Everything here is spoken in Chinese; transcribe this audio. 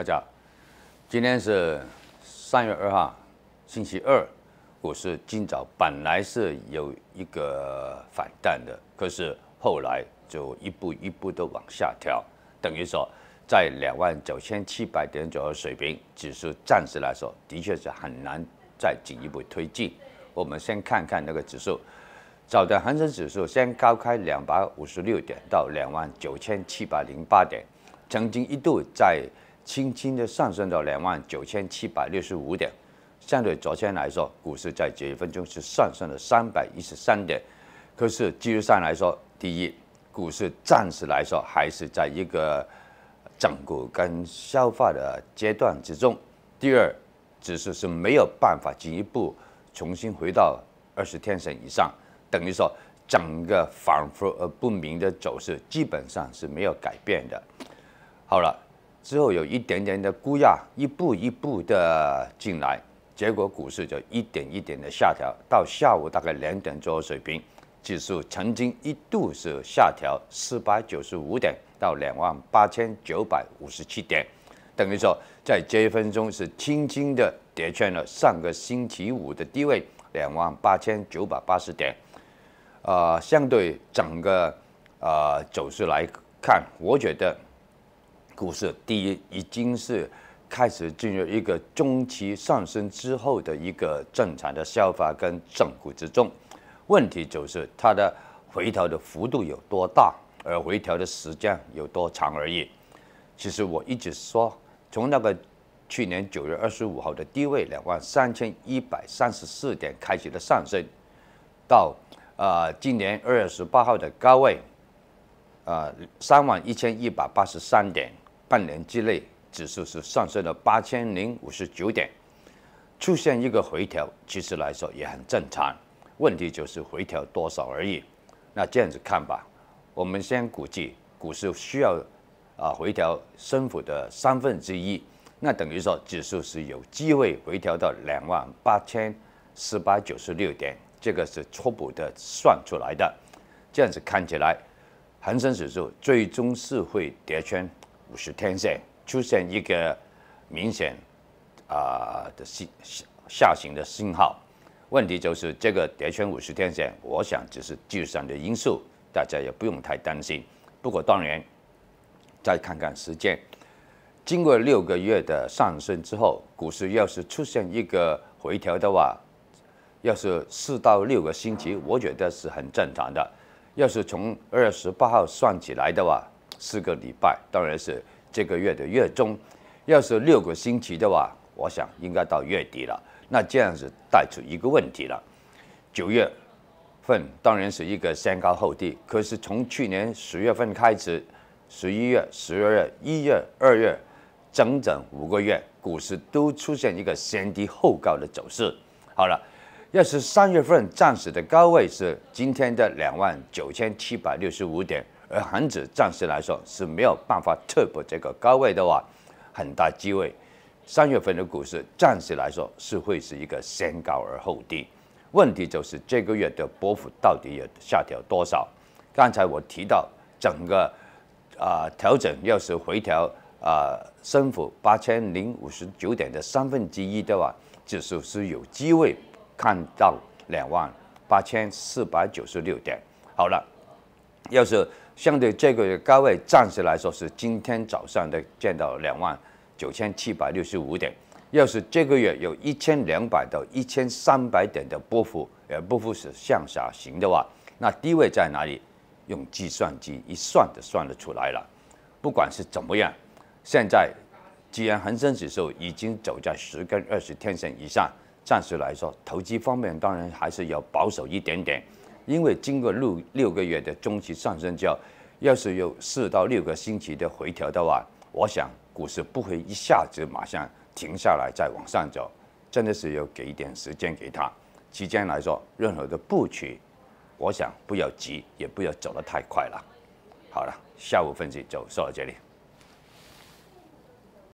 大家，今天是三月二号，星期二。股市今早本来是有一个反弹的，可是后来就一步一步的往下调，等于说，在两万九千七百点左右水平，指数暂时来说的确是很难再进一步推进。我们先看看那个指数，早的恒生指数先高开两百五十六点到两万九千七百零八点，曾经一度在。轻轻的上升到两万九千七百六十五点，相对昨天来说，股市在几分钟是上升了三百一十三点。可是技术上来说，第一，股市暂时来说还是在一个整固跟消化的阶段之中；第二，指数是没有办法进一步重新回到二十天线以上，等于说整个反复而不明的走势基本上是没有改变的。好了。之后有一点点的估压，一步一步的进来，结果股市就一点一点的下调，到下午大概两点左右水平，指数曾经一度是下调四百九十五点到两万八千九百五十七点，等于说在这一分钟是轻轻的跌穿了上个星期五的低位两万八千九百八十点，啊，相对整个啊走势来看，我觉得。股市第一已经是开始进入一个中期上升之后的一个正常的消化跟整固之中，问题就是它的回调的幅度有多大，而回调的时间有多长而已。其实我一直说，从那个去年九月二十五号的低位两万三千一百三十四点开始的上升，到呃今年二月十八号的高位，呃三万一千一百八十三点。半年之内，指数是上升了八千零五十九点，出现一个回调，其实来说也很正常。问题就是回调多少而已。那这样子看吧，我们先估计股市需要啊回调升幅的三分之一，那等于说指数是有机会回调到两万八千四百九十六点，这个是初步的算出来的。这样子看起来，恒生指数最终是会跌穿五十天线出现一个明显啊的下下行的信号，问题就是这个跌穿五十天线，我想只是技术上的因素，大家也不用太担心。不过，当然再看看时间，经过六个月的上升之后，股市要是出现一个回调的话，要是四到六个星期，我觉得是很正常的。要是从二月十八号算起来的话。四个礼拜当然是这个月的月中，要是六个星期的话，我想应该到月底了。那这样子带出一个问题了，九月份当然是一个先高后低，可是从去年十月份开始，十一月、十二月、一月、二月，整整五个月，股市都出现一个先低后高的走势。好了，要是三月份暂时的高位是今天的两万九千七百六十五点。而恒指暂时来说是没有办法突破这个高位的话，很大机会。三月份的股市暂时来说是会是一个先高而后低。问题就是这个月的波幅到底要下调多少？刚才我提到，整个啊调整要是回调啊升幅八千零五十九点的三分之一的话，指数是有机会看到两万八千四百九十六点。好了，要是相对这个月高位，暂时来说是今天早上的见到两万九千七百六十五点。要是这个月有一千两百到一千三百点的波幅，而不幅是向下行的话，那低位在哪里？用计算机一算就算得出来了。不管是怎么样，现在既然恒生指数已经走在十根、二十天线以上，暂时来说，投资方面当然还是要保守一点点。因为经过六六个月的中期上升，之后，要是有四到六个星期的回调的话，我想股市不会一下子马上停下来再往上走，真的是要给一点时间给他。期间来说，任何的布局，我想不要急，也不要走得太快了。好了，下午分析就说到这里。